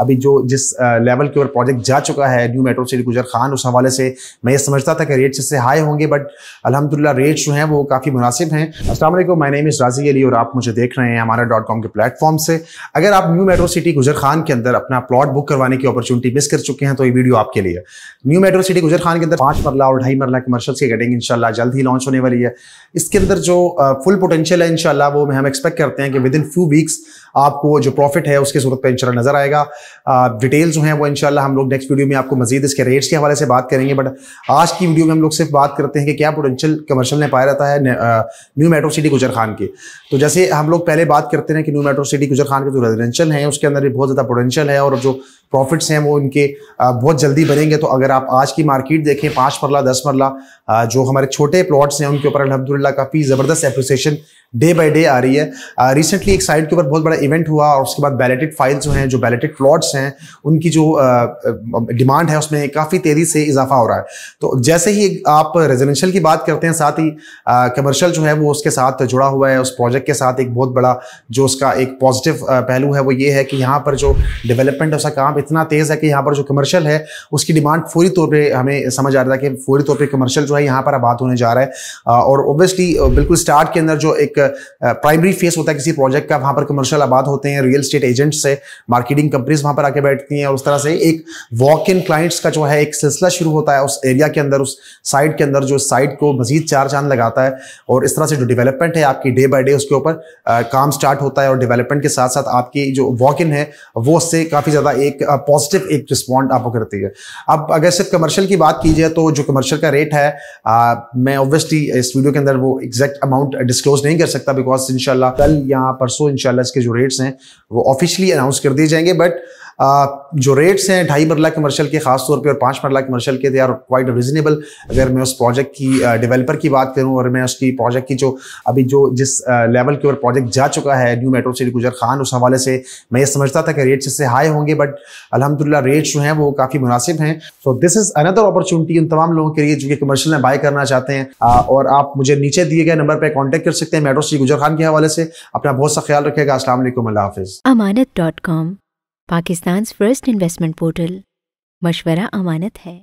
अभी जो जिस लेवल के ऊपर प्रोजेक्ट जा चुका है न्यू मेट्रो सिटी गुजर खान उस हवाले से मैं ये समझता था कि रेट्स इससे हाई होंगे बट अल्हम्दुलिल्लाह रेट्स जो हैं वो काफ़ी मुनासिब हैं वालेकुम माय नेम इज़ राजी अली और आप मुझे देख रहे हैं हमारा डॉट कॉम के प्लेटफॉर्म से अगर आप न्यू मेट्रो सिटी गुजर खान के अंदर अपना प्लॉट बुक करवाने की अपॉर्चुनिटी मिस कर चुके हैं तो ये वीडियो आपके लिए न्यू मेट्रो सिटी गुजर खान के अंदर पाँच मरला और ढाई मरला कमर्शल्स की गेटिंग इनशाला जल्द ही लॉन्च होने वाली है इसके अंदर जो फुल पोटेंशियल है इनशाला वो हम एक्सपेक्ट करते हैं कि विद इन फ्यू वीक्स आपको जो प्रॉफिट है उसकी सूरत पर इंशाल्लाह नजर आएगा डिटेल्स जो हैं वो इनशाला हम लोग नेक्स्ट वीडियो में आपको मजीद इसके रेट्स के हवाले से बात करेंगे बट आज की वीडियो में हम लोग सिर्फ बात करते हैं कि क्या पोटेंशियल कमर्शल ने पाया रहता है न्यू मेट्रो सिटी गुजर खान की तो जैसे हम लोग पहले बात करते हैं कि न्यू मेट्रो सिटी गुजर खान के जो रेजिडेंशियल हैं उसके अंदर भी बहुत ज़्यादा पोटेंशियल है और जो प्रॉफिट्स हैं वो इनके बहुत जल्दी बनेंगे तो अगर आप आज की मार्केट देखें पाँच मरला दस मरला जो हमारे छोटे प्लॉट्स हैं उनके ऊपर अलहमदिल्ला काफ़ी ज़बरदस्त एप्रिसिएशन डे बाई डे आ रही है रिसेंटली एक साइड के ऊपर बहुत बड़ा इवेंट हुआ और उसके बाद बैलेटेड फाइल्स जो हैं जो बैलेटेड प्लॉट प्लॉट्स हैं उनकी जो डिमांड है उसमें काफ़ी तेज़ी से इजाफा हो रहा है तो जैसे ही आप रेजिडेंशियल की बात करते हैं साथ ही कमर्शियल जो है वो उसके साथ जुड़ा हुआ है उस प्रोजेक्ट के साथ एक बहुत बड़ा जो उसका एक पॉजिटिव पहलू है वो ये है कि यहाँ पर जो डेवलपमेंट उसका काम इतना तेज़ है कि यहाँ पर जो कमर्शियल है उसकी डिमांड फौरी तौर पर हमें समझ आ रहा था कि फौरी तौर पर कमर्शियल जो है यहाँ पर आबाद होने जा रहा है और ओबियसली बिल्कुल स्टार्ट के अंदर जो एक प्राइमरी फेस होता है किसी प्रोजेक्ट का वहाँ पर कमर्शियल आबाद होते हैं रियल स्टेट एजेंट्स से मार्केटिंग कंपनी फैमिलीज वहां पर आके बैठती हैं और उस तरह से एक वॉक इन क्लाइंट्स का जो है एक सिलसिला शुरू होता है उस एरिया के अंदर उस साइड के अंदर जो साइड को मजीद चार चांद लगाता है और इस तरह से जो डेवलपमेंट है आपकी डे बाई डे उसके ऊपर काम स्टार्ट होता है और डेवलपमेंट के साथ साथ आपकी जो वॉक इन है वो उससे काफ़ी ज़्यादा एक पॉजिटिव एक रिस्पॉन्ड आपको करती है अब अगर सिर्फ कमर्शियल की बात की जाए तो जो कमर्शियल का रेट है आ, मैं ऑब्वियसली इस वीडियो के अंदर वो एग्जैक्ट अमाउंट डिस्क्लोज नहीं कर सकता बिकॉज इनशाला कल यहाँ परसों इनशाला इसके जो रेट्स हैं वो ऑफिशियली अनाउंस कर दिए जाएंगे बट जो रेट्स हैं ढाई मरला कमर्शियल के खास तौर पे और पाँच मरला कमर्शियल के दे आर क्वाइट रिजनेबल अगर मैं उस प्रोजेक्ट की डेवलपर की बात करूं और मैं उसकी प्रोजेक्ट की जो अभी जो जिस लेवल के ऊपर प्रोजेक्ट जा चुका है न्यू मेट्रो सिटी गुजर खान उस हवाले से मैं ये समझता था कि रेट्स इससे हाई होंगे बट अलहमदिल्ला रेट्स जो हैं वो काफ़ी मुनासिब हैं so this is another opportunity उन तमाम लोगों के लिए जो कि कमर्शियल में बाय करना चाहते हैं और आप मुझे नीचे दिए गए नंबर पर कॉन्टेक्ट कर सकते हैं मेट्रो सिटी गुजर खान के हवाले से अपना बहुत सा ख्याल रखेगा असल हाफिज़ Amanat dot com Pakistan first investment portal मशवरा अमानत है